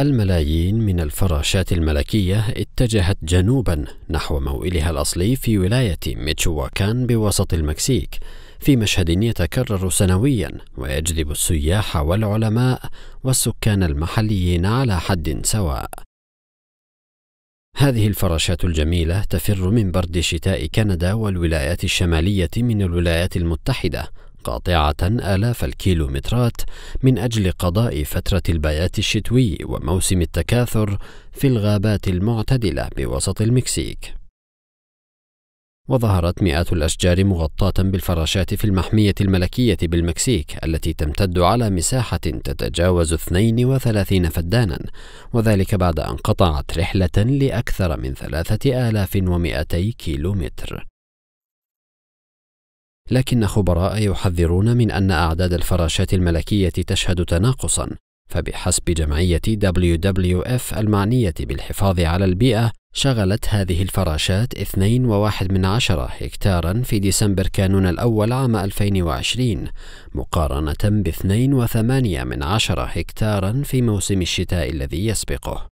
الملايين من الفراشات الملكية اتجهت جنوبا نحو موئلها الأصلي في ولاية ميتشواكان بوسط المكسيك في مشهد يتكرر سنويا ويجذب السياح والعلماء والسكان المحليين على حد سواء هذه الفراشات الجميلة تفر من برد شتاء كندا والولايات الشمالية من الولايات المتحدة قاطعة آلاف الكيلومترات من أجل قضاء فترة البيات الشتوي وموسم التكاثر في الغابات المعتدلة بوسط المكسيك. وظهرت مئات الأشجار مغطاة بالفراشات في المحمية الملكية بالمكسيك التي تمتد على مساحة تتجاوز 32 فدانا وذلك بعد أن قطعت رحلة لأكثر من 3200 كيلومتر لكن خبراء يحذرون من أن أعداد الفراشات الملكية تشهد تناقصا فبحسب جمعية WWF المعنية بالحفاظ على البيئة شغلت هذه الفراشات 2.1 هكتارا في ديسمبر كانون الأول عام 2020 مقارنة ب 2.8 هكتارا في موسم الشتاء الذي يسبقه